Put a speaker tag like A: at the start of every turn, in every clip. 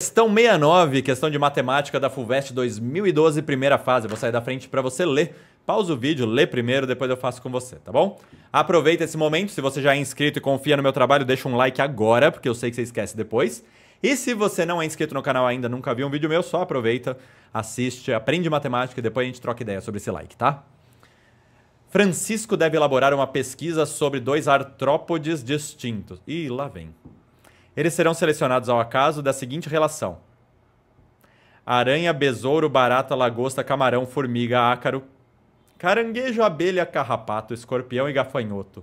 A: Questão 69, questão de matemática da FUVEST 2012, primeira fase. vou sair da frente para você ler. Pausa o vídeo, lê primeiro, depois eu faço com você, tá bom? Aproveita esse momento. Se você já é inscrito e confia no meu trabalho, deixa um like agora, porque eu sei que você esquece depois. E se você não é inscrito no canal ainda, nunca viu um vídeo meu, só aproveita, assiste, aprende matemática e depois a gente troca ideia sobre esse like, tá? Francisco deve elaborar uma pesquisa sobre dois artrópodes distintos. Ih, lá vem. Eles serão selecionados ao acaso da seguinte relação: aranha, besouro, barata, lagosta, camarão, formiga, ácaro, caranguejo, abelha, carrapato, escorpião e gafanhoto.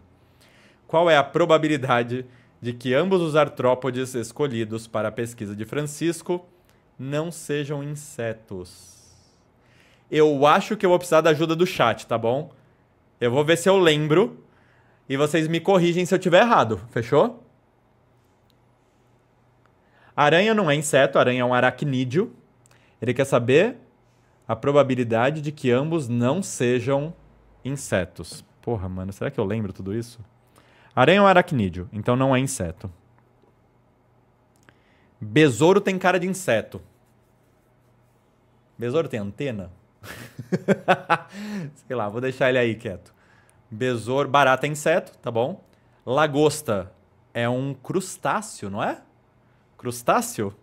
A: Qual é a probabilidade de que ambos os artrópodes escolhidos para a pesquisa de Francisco não sejam insetos? Eu acho que eu vou precisar da ajuda do chat, tá bom? Eu vou ver se eu lembro e vocês me corrigem se eu tiver errado, fechou? Aranha não é inseto, aranha é um aracnídeo. Ele quer saber a probabilidade de que ambos não sejam insetos. Porra, mano, será que eu lembro tudo isso? Aranha é um aracnídeo, então não é inseto. Besouro tem cara de inseto. Besouro tem antena? Sei lá, vou deixar ele aí quieto. Besouro, barata é inseto, tá bom? Lagosta é um crustáceo, não é? Crustáceo?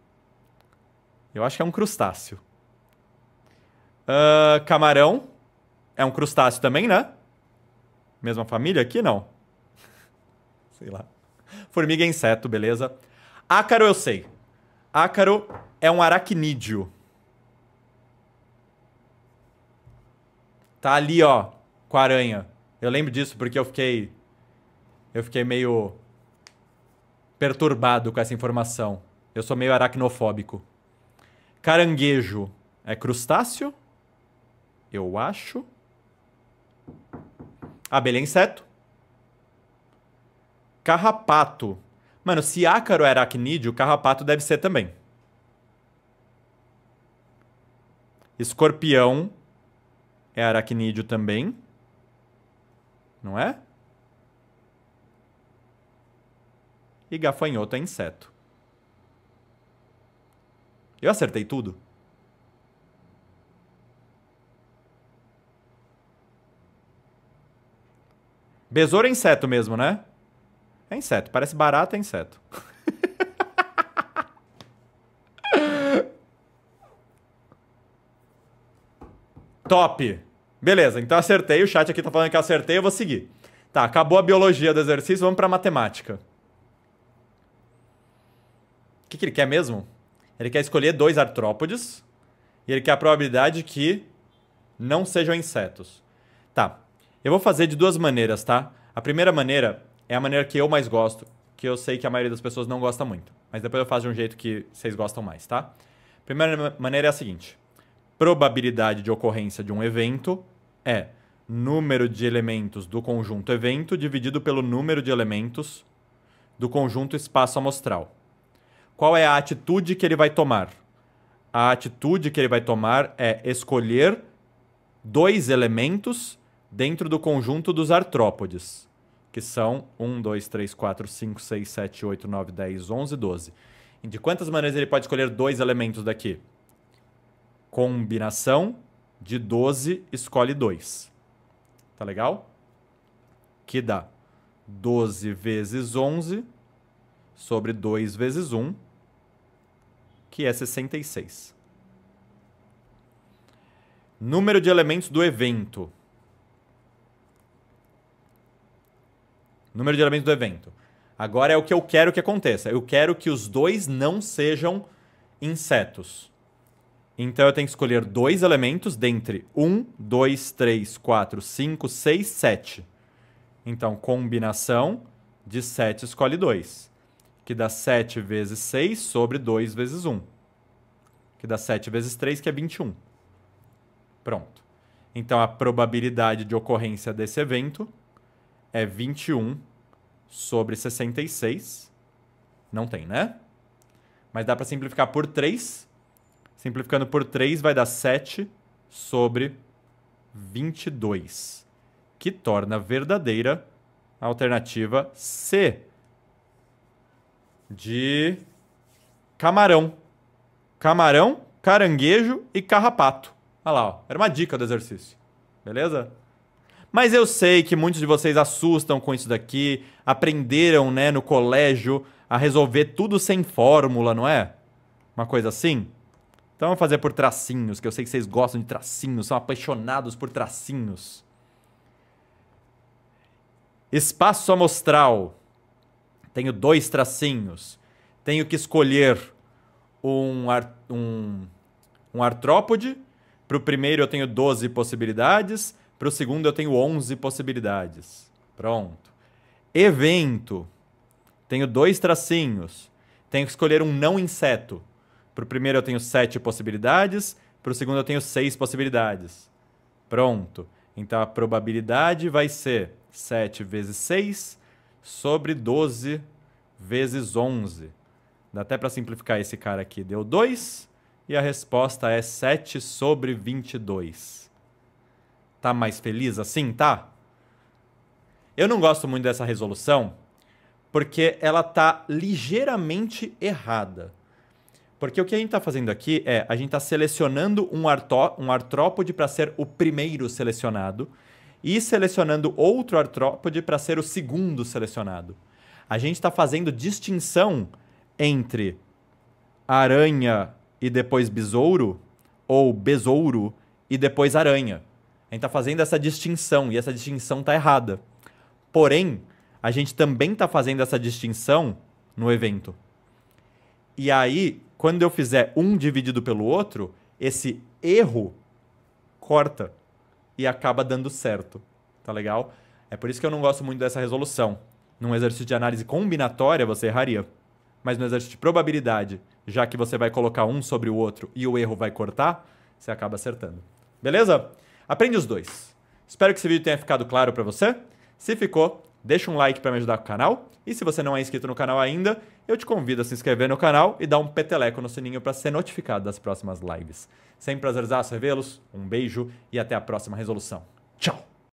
A: Eu acho que é um crustáceo. Uh, camarão. É um crustáceo também, né? Mesma família aqui, não? sei lá. Formiga e inseto, beleza. Ácaro eu sei. Ácaro é um aracnídeo. Tá ali, ó, com a aranha. Eu lembro disso porque eu fiquei... Eu fiquei meio perturbado com essa informação. Eu sou meio aracnofóbico. Caranguejo é crustáceo? Eu acho. Abelha é inseto. Carrapato. Mano, se ácaro é aracnídeo, carrapato deve ser também. Escorpião é aracnídeo também. Não é? e gafanhoto é inseto. Eu acertei tudo? Besouro é inseto mesmo, né? É inseto. Parece barata, é inseto. Top! Beleza, então acertei. O chat aqui tá falando que acertei, eu vou seguir. Tá, acabou a biologia do exercício, vamos pra matemática que, que ele quer mesmo? Ele quer escolher dois artrópodes e ele quer a probabilidade que não sejam insetos. Tá, eu vou fazer de duas maneiras, tá? A primeira maneira é a maneira que eu mais gosto, que eu sei que a maioria das pessoas não gosta muito. Mas depois eu faço de um jeito que vocês gostam mais, tá? A primeira maneira é a seguinte. Probabilidade de ocorrência de um evento é número de elementos do conjunto evento dividido pelo número de elementos do conjunto espaço amostral. Qual é a atitude que ele vai tomar? A atitude que ele vai tomar é escolher dois elementos dentro do conjunto dos artrópodes, que são 1, 2, 3, 4, 5, 6, 7, 8, 9, 10, 11, 12. E De quantas maneiras ele pode escolher dois elementos daqui? Combinação de 12 escolhe 2. Tá legal? Que dá 12 vezes 11 sobre 2 vezes 1, que é 66. Número de elementos do evento. Número de elementos do evento. Agora é o que eu quero que aconteça. Eu quero que os dois não sejam insetos. Então eu tenho que escolher dois elementos dentre 1, 2, 3, 4, 5, 6, 7. Então, combinação de 7 escolhe 2 que dá 7 vezes 6 sobre 2 vezes 1, que dá 7 vezes 3, que é 21. Pronto. Então a probabilidade de ocorrência desse evento é 21 sobre 66. Não tem, né? Mas dá para simplificar por 3. Simplificando por 3 vai dar 7 sobre 22, que torna verdadeira a alternativa C de camarão. Camarão, caranguejo e carrapato. Olha lá, ó. era uma dica do exercício. Beleza? Mas eu sei que muitos de vocês assustam com isso daqui, aprenderam, né, no colégio a resolver tudo sem fórmula, não é? Uma coisa assim? Então vamos fazer por tracinhos, que eu sei que vocês gostam de tracinhos, são apaixonados por tracinhos. Espaço amostral tenho dois tracinhos, tenho que escolher um, ar, um, um artrópode. Para o primeiro eu tenho 12 possibilidades, para o segundo eu tenho 11 possibilidades. Pronto. Evento. Tenho dois tracinhos. Tenho que escolher um não inseto. Para o primeiro eu tenho 7 possibilidades, para o segundo eu tenho 6 possibilidades. Pronto. Então a probabilidade vai ser 7 vezes 6 sobre 12 vezes 11. Dá até para simplificar esse cara aqui. Deu 2 e a resposta é 7 sobre 22. Tá mais feliz assim, tá? Eu não gosto muito dessa resolução porque ela tá ligeiramente errada. Porque o que a gente está fazendo aqui é a gente está selecionando um, artó, um artrópode para ser o primeiro selecionado e selecionando outro artrópode para ser o segundo selecionado. A gente está fazendo distinção entre aranha e depois besouro, ou besouro e depois aranha. A gente está fazendo essa distinção e essa distinção está errada. Porém, a gente também está fazendo essa distinção no evento. E aí, quando eu fizer um dividido pelo outro, esse erro corta e acaba dando certo. Tá legal? É por isso que eu não gosto muito dessa resolução. Num exercício de análise combinatória, você erraria. Mas no exercício de probabilidade, já que você vai colocar um sobre o outro e o erro vai cortar, você acaba acertando. Beleza? Aprende os dois. Espero que esse vídeo tenha ficado claro para você. Se ficou, deixa um like para me ajudar com o canal. E se você não é inscrito no canal ainda, eu te convido a se inscrever no canal e dar um peteleco no sininho para ser notificado das próximas lives. Sempre prazerzaço revê-los, um beijo e até a próxima resolução. Tchau!